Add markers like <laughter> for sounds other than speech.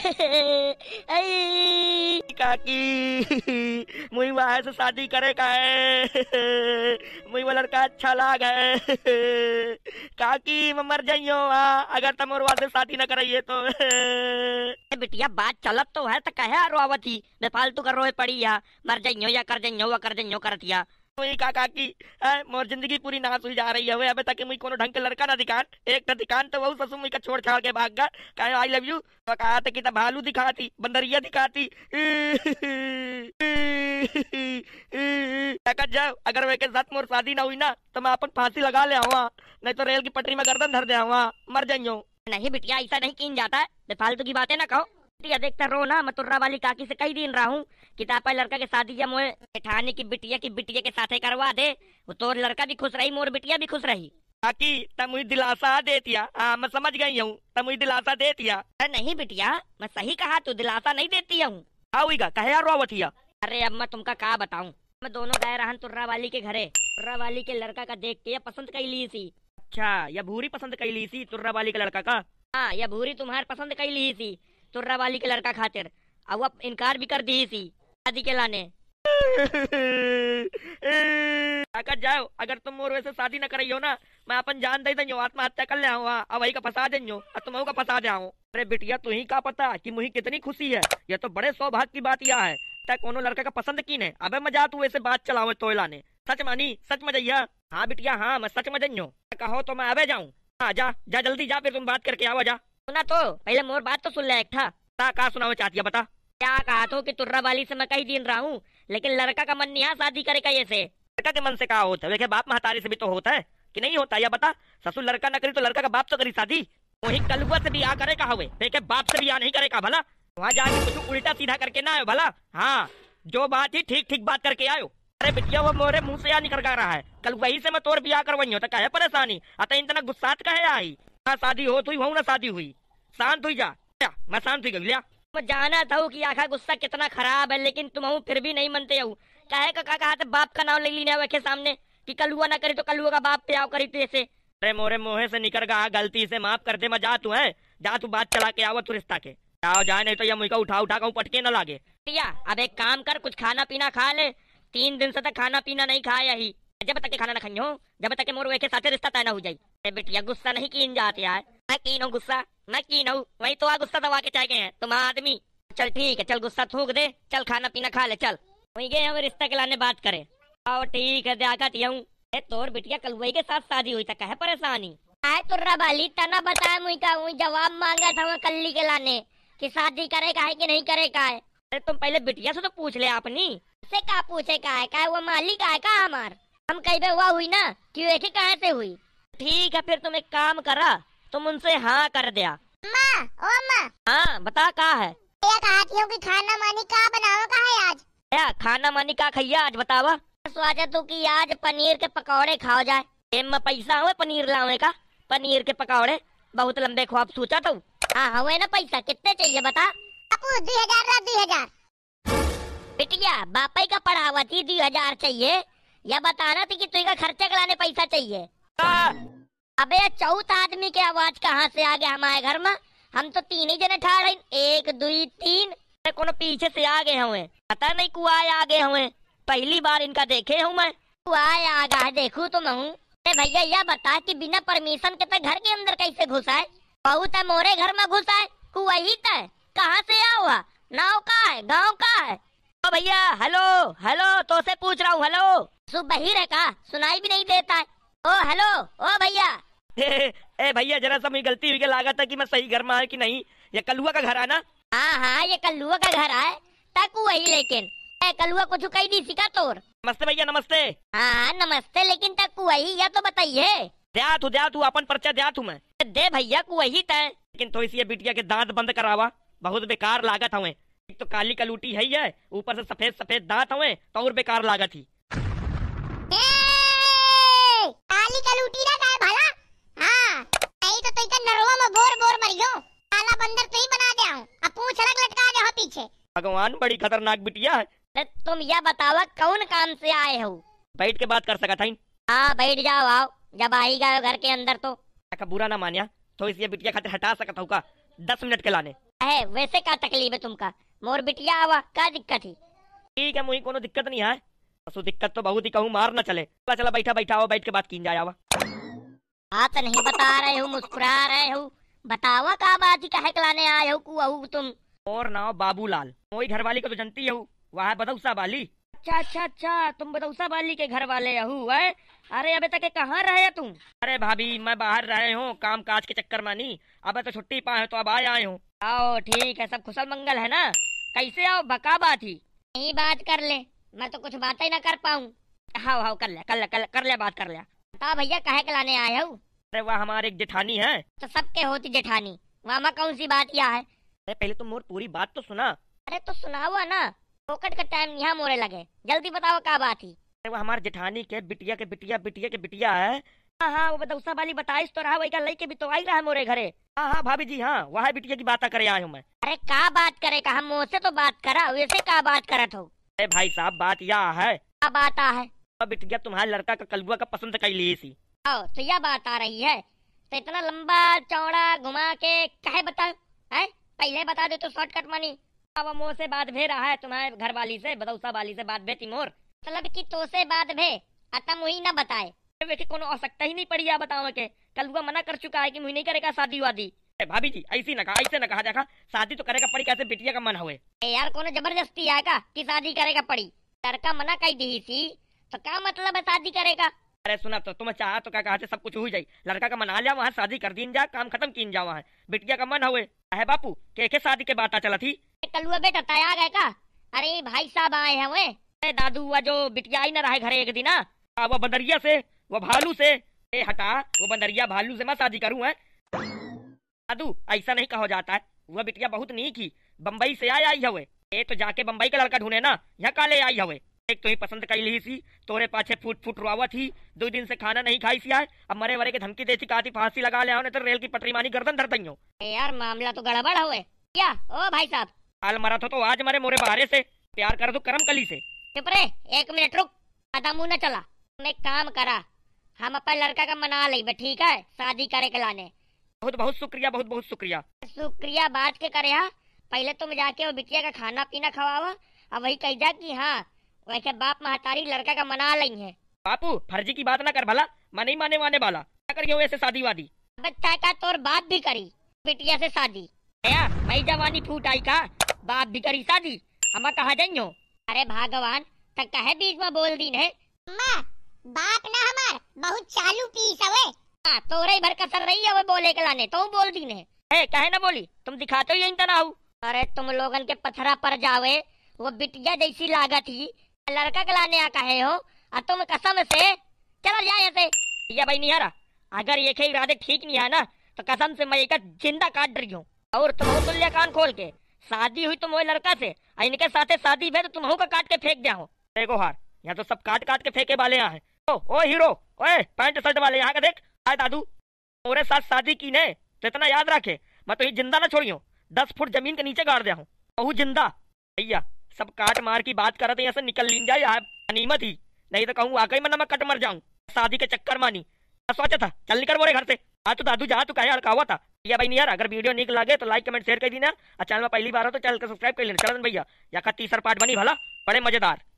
<laughs> काकी मुई से शादी करे का है मुई वो लड़का अच्छा लाग है काकी मैं मर जाइयो अगर तुम और से शादी न करिए तो बिटिया बात चलत तो है तो कहे रोवती बेफालतू कर रोए पड़ी या मर जाइयो या कर जाइयो कर जाइयो कर दिया मुई काका की है मोर जिंदगी पूरी नाश हुई जा रही है अबे तक मुई कोनो ढंग के लड़का ना दिखान एक तो दिखान तो वह ससु मुई का छोड़ छाड़ के भाग गया कहे आई लव यू तो कहा था तो कि भालू दिखाती बंदरिया दिखाती जाओ अगर वे के साथ मोर शादी ना हुई ना तो मैं अपन फांसी लगा ले आऊँ हाँ। नहीं तो रेल की पटरी में गर्दन धर दे आऊँ हाँ। मर जाइयो नहीं बिटिया ऐसा नहीं कीन जाता है फालतू की बातें ना कहो बिटिया देखता रो ना मैं तुर्रा तो वाली काकी से कई दिन रहा हूँ कि तापा लड़का के शादी जब मोए बैठाने की बिटिया की बिटिया के साथ करवा दे वो तो लड़का भी खुश रही मोर बिटिया भी खुश रही काकी मुझे दिलासा दे दिया हाँ मैं समझ गई हूँ तुम दिलासा दे दिया नहीं बिटिया मैं सही कहा तू दिलासा नहीं देती हूँ आऊगा कहे रोवतिया अरे अब मैं तुमका कहा बताऊँ मैं दोनों गए रहा तुर्रा तो वाली के घरे तुर्रा वाली के लड़का का देख के पसंद कई ली सी अच्छा यह भूरी पसंद कई ली सी तुर्रा वाली के लड़का का हाँ यह भूरी तुम्हारे पसंद कई ली सी तुर्रा वाली के लड़का खातिर अब अब इनकार भी कर दी थी शादी के लाने अगर जाओ अगर तुम मोर वैसे शादी न हो ना मैं अपन जान दे दो आत्महत्या कर ले आऊँ हाँ। अब वही का फसा दे तुम का फंसा जाऊँ अरे बिटिया तुम्हें का पता कि मुही कितनी खुशी है ये तो बड़े सौभाग्य की बात यह है तक कोनो लड़का का पसंद की ने अबे मजा तू ऐसे बात चलाओ तोयला ने सच मानी सच मजैया हाँ बिटिया हाँ मैं सच मजो कहो तो मैं अबे जाऊँ हाँ जा जा जल्दी जा फिर तुम बात करके आओ जा सुना तो पहले मोर बात तो सुन लिया था ता का सुना चाहती बता क्या कहा तो कि तुर्रा वाली से मैं कई दिन रहा हूँ लेकिन लड़का का मन नहीं शादी करेगा ये से लड़का के मन से कहा होता है देखे बाप महतारी से भी तो होता है कि नहीं होता या बता ससुर लड़का न करी तो लड़का का बाप तो करी शादी वही कलुआ से भी आ करे कहा देखे बाप से भी आ नहीं करेगा भला वहाँ जाके कुछ उल्टा सीधा करके ना आयो भला हाँ जो बात ही ठीक ठीक बात करके आयो अरे बिटिया वो मोरे मुंह से या निकल रहा है कल वही से मैं तोर भी आकर वही होता है परेशानी अतः इतना गुस्सा का है आई ना शादी हो तो हुई वो ना शादी हुई शांत हुई जा मैं शांत हुई गया मैं जाना था कि आखा गुस्सा कितना खराब है लेकिन तुम हूँ फिर भी नहीं मनते हूँ काहे का कहा था बाप का नाम ले लेने हुआ सामने कि कल हुआ ना करे तो कल हुआ का बाप पे आओ करी ऐसे अरे मोरे मोहे से निकल गया गलती से माफ कर दे मैं जा तू है जा तू बात चला के आओ तू रिश्ता के आओ जाए नहीं तो यह मुझका उठा उठा कहूँ पटके ना लागे भैया अब एक काम कर कुछ खाना पीना खा ले तीन दिन से तक तो खाना पीना नहीं खाया ही जब तक के खाना ना खाई हो जब तक के मोर वे साथ रिश्ता तय ना हो जाये बेटिया गुस्सा नहीं की जाते यार मैं कीन हूँ गुस्सा मैं कीन हूँ वही तो आ गुस्सा दबा के चाहे हैं तुम आदमी चल ठीक है चल गुस्सा थूक दे चल खाना पीना खा ले चल वही गए हम रिश्ता के लाने बात करे आओ ठीक है देखा तो हूँ तोर बिटिया कल वही के साथ शादी हुई था कहे परेशानी आए तो रबाली तना बताया मुई का मुई जवाब मांगा था कल्ली के लाने कि शादी करे का है कि नहीं करे का है अरे तुम पहले बिटिया से तो पूछ ले आपनी से का पूछे का है का है वो मालिक है का हमार हम कहीं पे हुआ हुई ना कि वे ही कहाँ से हुई ठीक है फिर तुम एक काम करा तुम उनसे हाँ कर दिया अम्मा ओ अम्मा हाँ बता कहा है कहा कि खाना मानी कहा बनावा कहा है आज या, खाना मानी कहा खैया आज बतावा सोचा तू की आज पनीर के पकौड़े खाओ जाए एम में पैसा हुए पनीर लावे का पनीर के पकौड़े बहुत लंबे ख्वाब सोचा तू तो। हाँ, हाँ हुए ना पैसा कितने चाहिए बता अपू दुई हजार ना दुई हजार बिटिया बापा का पढ़ावा थी दुई हजार चाहिए या बताना थी कि तुझे खर्चा कराने पैसा चाहिए हाँ, अबे चौथ आदमी की आवाज कहाँ से आ गया हमारे घर में हम तो तीन ही जने ठा रहे एक दुई तीन को पीछे से आ गए हुए पता नहीं कुआ आ गए हुए पहली बार इनका देखे हूँ मैं कुआ आ गया देखू तो मैं हूँ भैया यह बता कि बिना परमिशन के तो घर के अंदर कैसे घुसाए बहुत है मोरे घर में घुसाए कुआ ही तो कहाँ से हुआ नाव का है गाँव का है तो भैया हेलो हेलो तो से पूछ रहा हूँ हेलो सुबह ही रखा सुनाई भी नहीं देता है ओ हेलो ओ भैया <laughs> ए भैया जरा सा मुझे गलती हुई लागा था कि मैं सही घर में आया कि नहीं ये कलुआ का घर है ना हाँ हाँ ये कलुआ का घर आए तक वही लेकिन कलुआ कुछ कही नहीं सिखा तोर नमस्ते भैया नमस्ते हाँ नमस्ते लेकिन तक वही या तो बताइए दिया तू दिया तू अपन पर्चा दिया तू मैं दे भैया को वही तय लेकिन तो इसी बिटिया के दांत बंद करावा बहुत बेकार लागत हवे एक तो काली कलूटी है ही है ऊपर से सफेद सफेद दांत हुए तो और बेकार लागत ही काली कलूटी ना भगवान बड़ी खतरनाक बिटिया है तुम यह बतावा कौन काम से आए हो बैठ के बात कर सका था हाँ बैठ जाओ आओ जब आई गए घर के अंदर तो बुरा ना मानिया तो इसलिए बिटिया खाते हटा सकता हूँ दस मिनट के लाने है वैसे क्या तकलीफ है तुमका मोर बिटिया आवा क्या दिक्कत है ठीक है मुझे कोनो दिक्कत नहीं है हाँ? सो दिक्कत तो बहुत ही कहूँ मार ना चले चला चला बैठा बैठा बैठ के बात की जाए आवा हाँ तो नहीं बता रहे हो मुस्कुरा रहे हो बतावा का बात ही कहे लाने आए हो कुआहू तुम और नाव बाबूलाल मोई वाली को तो जानती हूँ वहाँ बदौसा बाली अच्छा अच्छा अच्छा तुम बदौसा बाली के घर वाले है अरे अभी तक कहाँ रहे तुम अरे भाभी मैं बाहर रहे हूँ काम काज के चक्कर मानी अब तो छुट्टी पाए तो अब आए आए हूँ आओ ठीक है सब खुशल मंगल है ना कैसे आओ बका बात ही नहीं बात कर ले मैं तो कुछ बात ही ना कर पाऊँ हाँ हाँ कर ले कर ले कर ले, बात कर ले बताओ भैया कहे के लाने आए हो अरे वह हमारे एक जेठानी है तो सबके होती जेठानी वहाँ कौन सी बात यह है अरे पहले तो मोर पूरी बात तो सुना अरे तो सुना हुआ ना पोकट का टाइम यहाँ मोरे लगे जल्दी बताओ क्या बात ही अरे वो हमारे जेठानी के बिटिया के बिटिया बिटिया के बिटिया है हाँ हाँ वो बदौसा वाली बताई तो रहा वही का लेके भी तो आई रहा है मोरे घरे हाँ हाँ भाभी जी हाँ वहाँ बिटिया की बात करे आया हूँ मैं अरे का बात करे का हम मुँह से तो बात करा वैसे का बात करत हो अरे भाई साहब बात यह है क्या बात आ है तो बिटिया तुम्हारे लड़का का कलबुआ का पसंद कर लिए सी आओ तो यह बात आ रही है तो इतना लंबा चौड़ा घुमा के कहे बता है पहले बता दे तो शॉर्टकट मनी अब मो से बात भे रहा है तुम्हारे घर वाली से बदौसा वाली से बात भे तिमोर मतलब की तो से बात भे अतः मुही ना बताए वैसे कोनो आवश्यकता ही नहीं पड़ी या बताओ के कल हुआ मना कर चुका है कि मुही नहीं करेगा शादी वादी भाभी जी ऐसी ना कहा ऐसे ना कहा देखा शादी तो करेगा पड़ी कैसे बिटिया का मन हुए यार कोनो जबरदस्ती आएगा कि शादी करेगा पड़ी लड़का मना कही दी थी तो क्या मतलब है शादी करेगा अरे सुना तो तुम्हें चाह तो क्या कहते सब कुछ हुई जाए लड़का का मना लिया वहाँ शादी कर दीन जा काम खत्म कीन जा वहाँ बिटिया का मन हुए है बापू के के शादी के बात चला थी कलुआ बेटा तैयार है का अरे भाई साहब आए हैं वे दादू हुआ जो बिटिया ही ना रहे घरे एक दिन वो बंदरिया से वो भालू से ए हटा वो बंदरिया भालू से मैं शादी करूँ है दादू ऐसा नहीं कहा जाता है वह बिटिया बहुत नीक ही बम्बई से आया आई हवे ए तो जाके बम्बई का लड़का ढूंढे ना यहाँ काले आई हवे एक तो ही पसंद कर ली सी तोरे पाछे फूट फूट रुआवा थी दो दिन से खाना नहीं खाई सी आए अब मरे वरे के धमकी दे थी काती फांसी लगा ले आओ तो रेल की पटरी मानी गर्दन धर हो यार मामला तो गड़बड़ हुए क्या ओ भाई साहब हाल मरा थो तो, तो आज मरे मोरे बारे से प्यार कर दो करम कली से चुप रे एक मिनट रुक आधा मुंह न चला मैं काम करा हम अपन लड़का का मना लेबे ठीक है शादी करे के लाने बहुत बहुत शुक्रिया बहुत बहुत शुक्रिया शुक्रिया बात के करे हाँ? पहले तुम तो जाके वो बिटिया का खाना पीना खवावा अब वही कह जा कि हाँ वैसे बाप महतारी लड़का का मना रही है बापू फर्जी की बात ना कर भला मैं नहीं माने माने वाला क्या कर गए ऐसे शादी वादी बच्चा का तोर बात भी करी बिटिया से शादी भाई जवानी फूट आई का बाप भी करी शादी हम कहा जाइयो अरे भगवान तक कहे बीच में बोल दी है बाप ना हमार बहुत चालू पीस हवे हां तोरे भर कसर रही है बोले के लाने तो बोल दी ने ए कहे ना बोली तुम दिखाते हो यही तना अरे तुम लोगन के पथरा पर जावे वो बिटिया जैसी लागत ही लड़का के लाने आ कहे हो और तुम कसम से चलो जाए ऐसे या भाई नहीं आ रहा अगर ये के इरादे ठीक नहीं है ना तो कसम से मैं एक जिंदा काट रही हूँ और तुम तुल्य कान खोल के शादी हुई तुम वो लड़का से और इनके साथ शादी भी तो तुम का काट के फेंक दिया हो देखो हार यहाँ तो सब काट काट के फेंके वाले यहाँ है ओ, ओ हीरो ओए पैंट शर्ट वाले यहाँ का देख आए दादू मोरे साथ शादी की ने तो इतना याद रखे मैं तो ये जिंदा ना छोड़ी हूँ दस फुट जमीन के नीचे गाड़ दिया हूँ जिंदा भैया सब काट मार की बात करते यहाँ से निकल ली जाए अनिमत ही नहीं तो कहूँ वाकई मैं कट मर जाऊँ शादी के चक्कर मानी सोचा था चल निकल बोरे घर से हाँ तो दादू जहाँ तू कहे अड़का हुआ था या भाई नहीं यार अगर वीडियो निक लगे तो लाइक कमेंट शेयर कर देना और चैनल में पहली बार हो तो चैनल को सब्सक्राइब कर लेना चलन भैया या का तीसरा पार्ट बनी भला बड़े मजेदार